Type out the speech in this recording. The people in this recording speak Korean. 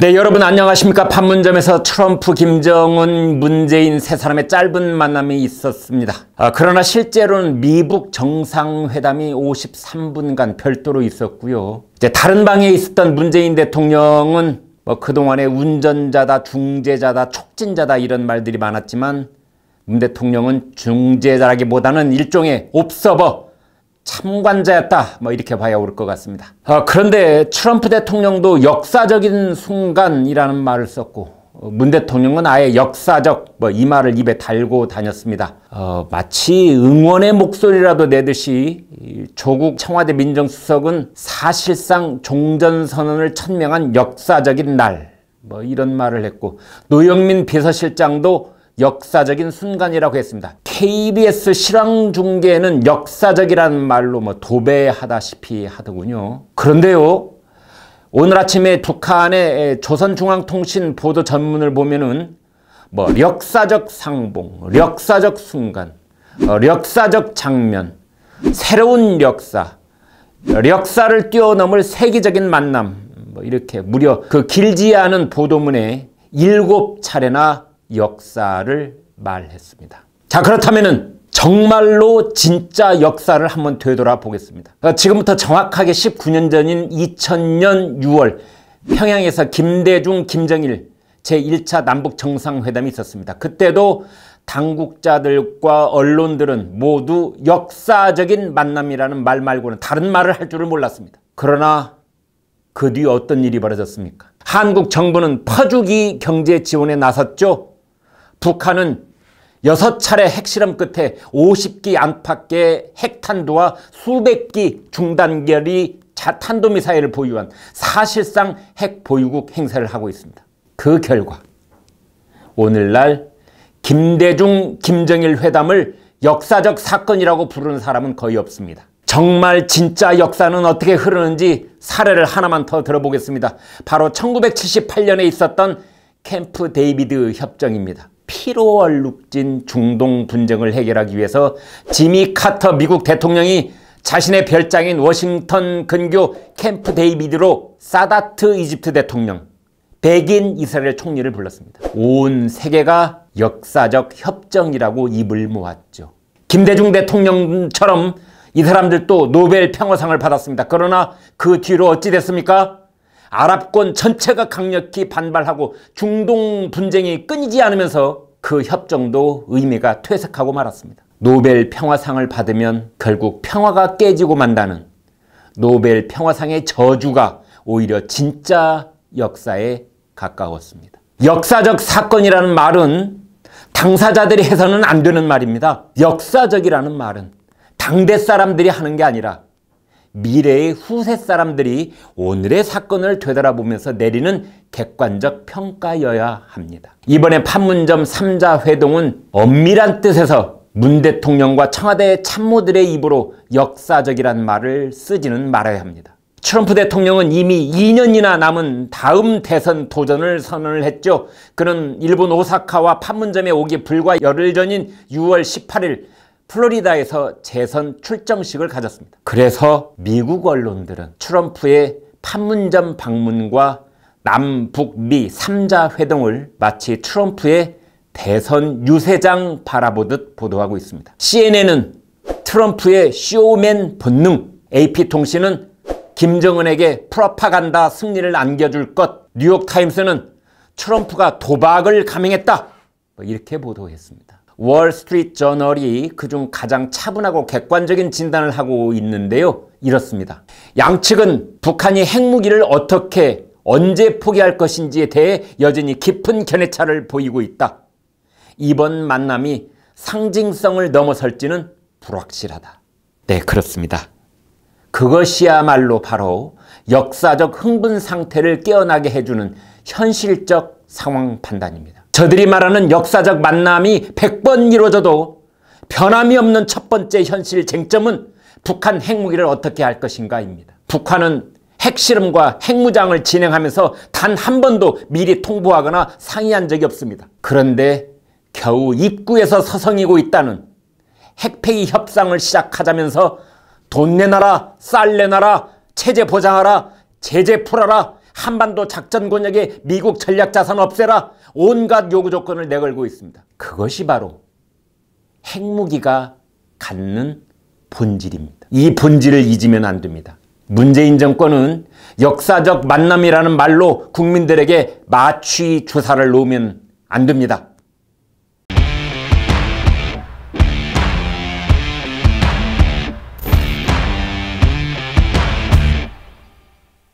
네, 여러분 안녕하십니까? 판문점에서 트럼프, 김정은, 문재인 세 사람의 짧은 만남이 있었습니다. 아, 그러나 실제로는 미북 정상회담이 53분간 별도로 있었고요. 이제 다른 방에 있었던 문재인 대통령은 뭐 그동안에 운전자다, 중재자다, 촉진자다 이런 말들이 많았지만 문 대통령은 중재자라기보다는 일종의 옵서버, 참관자였다 뭐 이렇게 봐야 옳을 것 같습니다. 어, 그런데 트럼프 대통령도 역사적인 순간이라는 말을 썼고 어, 문 대통령은 아예 역사적 뭐 이 말을 입에 달고 다녔습니다. 어, 마치 응원의 목소리라도 내듯이 조국 청와대 민정수석은 사실상 종전선언을 천명한 역사적인 날 뭐 이런 말을 했고 노영민 비서실장도 역사적인 순간이라고 했습니다. KBS 실황 중계는 역사적이라 말로 뭐 도배하다시피 하더군요. 그런데요. 오늘 아침에 북한의 조선중앙통신 보도 전문을 보면은 뭐 역사적 상봉, 역사적 순간, 어, 역사적 장면, 새로운 역사, 역사를 뛰어넘을 세계적인 만남 뭐 이렇게 무려 그 길지 않은 보도문에 일곱 차례나 역사를 말했습니다. 자, 그렇다면 정말로 진짜 역사를 한번 되돌아보겠습니다. 그러니까 지금부터 정확하게 19년 전인 2000년 6월 평양에서 김대중, 김정일 제1차 남북정상회담이 있었습니다. 그때도 당국자들과 언론들은 모두 역사적인 만남이라는 말 말고는 다른 말을 할 줄을 몰랐습니다. 그러나 그 뒤 어떤 일이 벌어졌습니까? 한국 정부는 퍼주기 경제 지원에 나섰죠. 북한은 여섯 차례 핵실험 끝에 50기 안팎의 핵탄두와 수백 기 중단결이 탄도미사일을 보유한 사실상 핵보유국 행사를 하고 있습니다. 그 결과 오늘날 김대중 김정일 회담을 역사적 사건이라고 부르는 사람은 거의 없습니다. 정말 진짜 역사는 어떻게 흐르는지 사례를 하나만 더 들어보겠습니다. 바로 1978년에 있었던 캠프 데이비드 협정입니다. 피로얼 룩진 중동 분쟁을 해결하기 위해서 지미 카터 미국 대통령이 자신의 별장인 워싱턴 근교 캠프 데이비드로 사다트 이집트 대통령, 백인 이스라엘 총리를 불렀습니다. 온 세계가 역사적 협정이라고 입을 모았죠. 김대중 대통령처럼 이 사람들도 노벨 평화상을 받았습니다. 그러나 그 뒤로 어찌 됐습니까? 아랍권 전체가 강력히 반발하고 중동 분쟁이 끊이지 않으면서 그 협정도 의미가 퇴색하고 말았습니다. 노벨 평화상을 받으면 결국 평화가 깨지고 만다는 노벨 평화상의 저주가 오히려 진짜 역사에 가까웠습니다. 역사적 사건이라는 말은 당사자들이 해서는 안 되는 말입니다. 역사적이라는 말은 당대 사람들이 하는 게 아니라 미래의 후세 사람들이 오늘의 사건을 되돌아보면서 내리는 객관적 평가여야 합니다. 이번에 판문점 3자 회동은 엄밀한 뜻에서 문 대통령과 청와대 참모들의 입으로 역사적이란 말을 쓰지는 말아야 합니다. 트럼프 대통령은 이미 2년이나 남은 다음 대선 도전을 선언을 했죠. 그는 일본 오사카와 판문점에 오기 불과 열흘 전인 6월 18일 플로리다에서 재선 출정식을 가졌습니다. 그래서 미국 언론들은 트럼프의 판문점 방문과 남북미 3자 회동을 마치 트럼프의 대선 유세장 바라보듯 보도하고 있습니다. CNN은 트럼프의 쇼맨 본능, AP통신은 김정은에게 프로파간다 승리를 안겨줄 것, 뉴욕타임스는 트럼프가 도박을 감행했다. 뭐 이렇게 보도했습니다. 월스트리트 저널이 그중 가장 차분하고 객관적인 진단을 하고 있는데요. 이렇습니다. 양측은 북한이 핵무기를 어떻게 언제 포기할 것인지에 대해 여전히 깊은 견해차를 보이고 있다. 이번 만남이 상징성을 넘어설지는 불확실하다. 네, 그렇습니다. 그것이야말로 바로 역사적 흥분 상태를 깨어나게 해주는 현실적 상황 판단입니다. 저들이 말하는 역사적 만남이 100번 이루어져도 변함이 없는 첫 번째 현실 쟁점은 북한 핵무기를 어떻게 할 것인가입니다. 북한은 핵실험과 핵무장을 진행하면서 단 한 번도 미리 통보하거나 상의한 적이 없습니다. 그런데 겨우 입구에서 서성이고 있다는 핵폐기 협상을 시작하자면서 돈 내놔라, 쌀 내놔라, 체제 보장하라, 제재 풀어라, 한반도 작전 권역에 미국 전략 자산 없애라 온갖 요구 조건을 내걸고 있습니다. 그것이 바로 핵무기가 갖는 본질입니다. 이 본질을 잊으면 안 됩니다. 문재인 정권은 역사적 만남이라는 말로 국민들에게 마취 주사를 놓으면 안 됩니다.